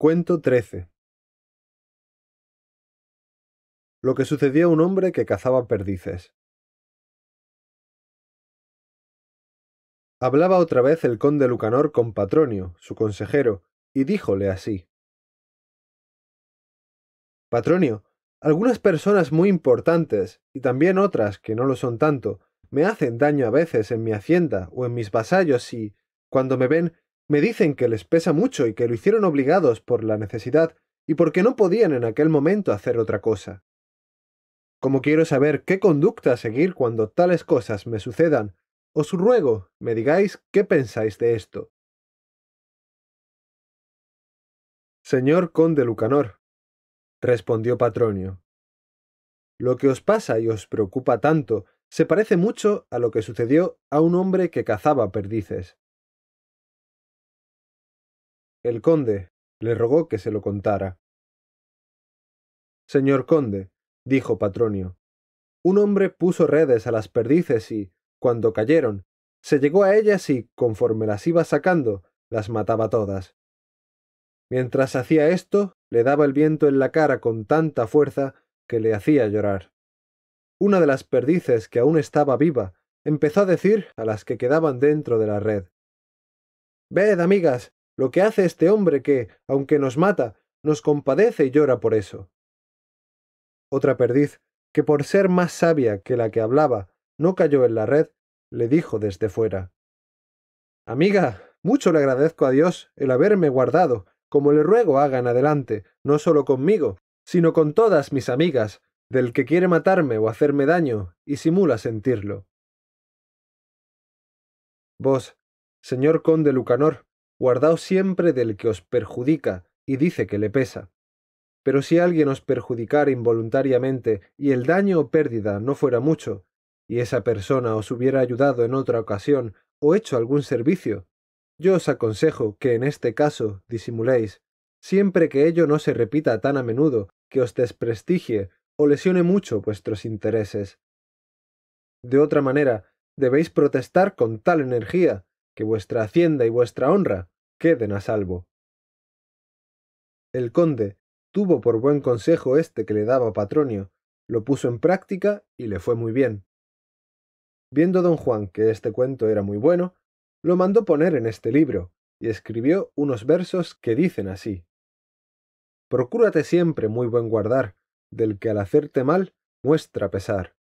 Cuento 13 Lo que sucedió a un hombre que cazaba perdices. Hablaba otra vez el conde Lucanor con Patronio, su consejero, y díjole así. Patronio, algunas personas muy importantes, y también otras que no lo son tanto, me hacen daño a veces en mi hacienda o en mis vasallos y, cuando me ven, me dicen que les pesa mucho y que lo hicieron obligados por la necesidad y porque no podían en aquel momento hacer otra cosa. Como quiero saber qué conducta seguir cuando tales cosas me sucedan, os ruego me digáis qué pensáis de esto. Señor conde Lucanor, respondió Patronio, lo que os pasa y os preocupa tanto se parece mucho a lo que sucedió a un hombre que cazaba perdices el conde le rogó que se lo contara. Señor conde, dijo Patronio, un hombre puso redes a las perdices y, cuando cayeron, se llegó a ellas y, conforme las iba sacando, las mataba todas. Mientras hacía esto, le daba el viento en la cara con tanta fuerza que le hacía llorar. Una de las perdices que aún estaba viva empezó a decir a las que quedaban dentro de la red Ved, amigas, lo que hace este hombre que, aunque nos mata, nos compadece y llora por eso. Otra perdiz, que por ser más sabia que la que hablaba, no cayó en la red, le dijo desde fuera. Amiga, mucho le agradezco a Dios el haberme guardado, como le ruego hagan adelante, no solo conmigo, sino con todas mis amigas, del que quiere matarme o hacerme daño, y simula sentirlo. Vos, señor conde Lucanor, guardaos siempre del que os perjudica y dice que le pesa. Pero si alguien os perjudicara involuntariamente y el daño o pérdida no fuera mucho, y esa persona os hubiera ayudado en otra ocasión o hecho algún servicio, yo os aconsejo que en este caso disimuléis, siempre que ello no se repita tan a menudo que os desprestigie o lesione mucho vuestros intereses. De otra manera, debéis protestar con tal energía que vuestra hacienda y vuestra honra queden a salvo. El conde tuvo por buen consejo este que le daba Patronio, lo puso en práctica y le fue muy bien. Viendo don Juan que este cuento era muy bueno, lo mandó poner en este libro, y escribió unos versos que dicen así Procúrate siempre muy buen guardar, del que al hacerte mal muestra pesar.